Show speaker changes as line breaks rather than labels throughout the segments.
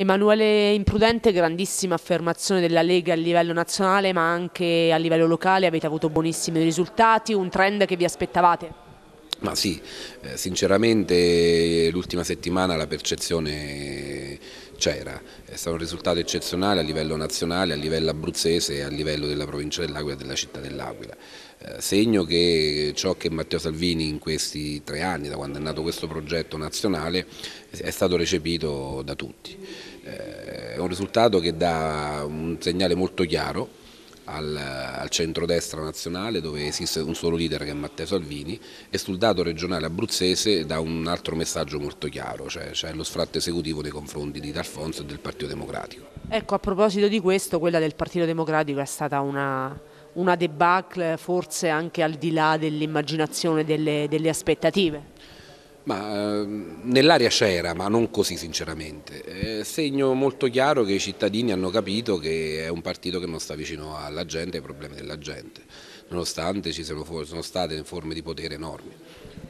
Emanuele Imprudente, grandissima affermazione della Lega a livello nazionale ma anche a livello locale, avete avuto buonissimi risultati, un trend che vi aspettavate?
Ma sì, eh, sinceramente l'ultima settimana la percezione c'era. È stato un risultato eccezionale a livello nazionale, a livello abruzzese e a livello della provincia dell'Aquila e della città dell'Aquila. Eh, segno che ciò che Matteo Salvini in questi tre anni, da quando è nato questo progetto nazionale, è stato recepito da tutti. Eh, è un risultato che dà un segnale molto chiaro al, al centrodestra nazionale dove esiste un solo leader che è Matteo Salvini e sul dato regionale abruzzese dà un altro messaggio molto chiaro, cioè cioè lo sfratto esecutivo nei confronti di D'Alfonso e del Partito Democratico.
Ecco, a proposito di questo, quella del Partito Democratico è stata una, una debacle forse anche al di là dell'immaginazione delle, delle aspettative.
Ma ehm, nell'aria c'era, ma non così sinceramente. È segno molto chiaro che i cittadini hanno capito che è un partito che non sta vicino alla gente, ai problemi della gente, nonostante ci siano, sono state forme di potere enormi.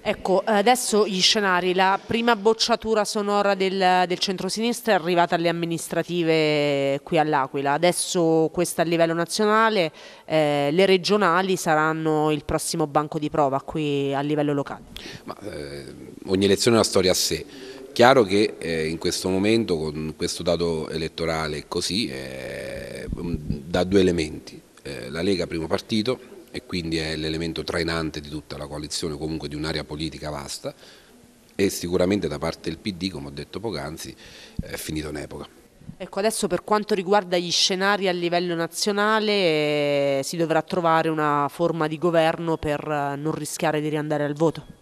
Ecco, adesso gli scenari, la prima bocciatura sonora del, del centro-sinistra è arrivata alle amministrative qui all'Aquila, adesso questa a livello nazionale, eh, le regionali saranno il prossimo banco di prova qui a livello locale.
Ma, eh, ogni elezione è una storia a sé. Chiaro che eh, in questo momento con questo dato elettorale così eh, da due elementi, eh, la Lega primo partito e quindi è l'elemento trainante di tutta la coalizione, comunque di un'area politica vasta e sicuramente da parte del PD, come ho detto poc'anzi, è finita un'epoca.
Ecco, adesso per quanto riguarda gli scenari a livello nazionale eh, si dovrà trovare una forma di governo per eh, non rischiare di riandare al voto.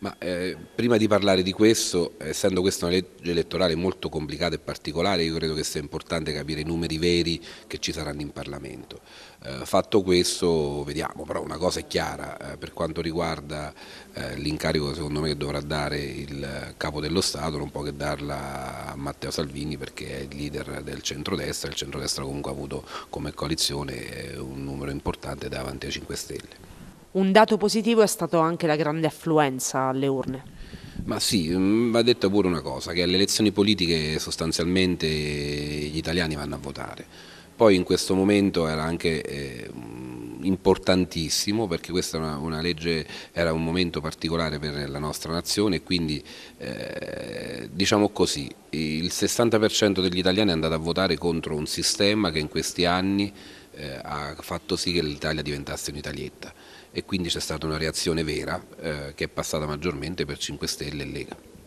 Ma eh, prima di parlare di questo, essendo questa una legge elettorale molto complicata e particolare, io credo che sia importante capire i numeri veri che ci saranno in Parlamento. Eh, fatto questo, vediamo, però una cosa è chiara, eh, per quanto riguarda eh, l'incarico secondo me che dovrà dare il capo dello Stato, non può che darla a Matteo Salvini perché è il leader del centrodestra, il centrodestra comunque ha avuto come coalizione eh, un
numero importante davanti ai 5 Stelle. Un dato positivo è stato anche la grande affluenza alle urne.
Ma sì, mm, va detta pure una cosa, che alle elezioni politiche sostanzialmente gli italiani vanno a votare. Poi in questo momento era anche eh, importantissimo perché questa una, una legge, era un momento particolare per la nostra nazione e quindi eh, diciamo così, il 60% degli italiani è andato a votare contro un sistema che in questi anni eh, ha fatto sì che l'Italia diventasse un'italietta e quindi c'è stata una reazione vera eh, che è passata maggiormente per 5 Stelle e Lega.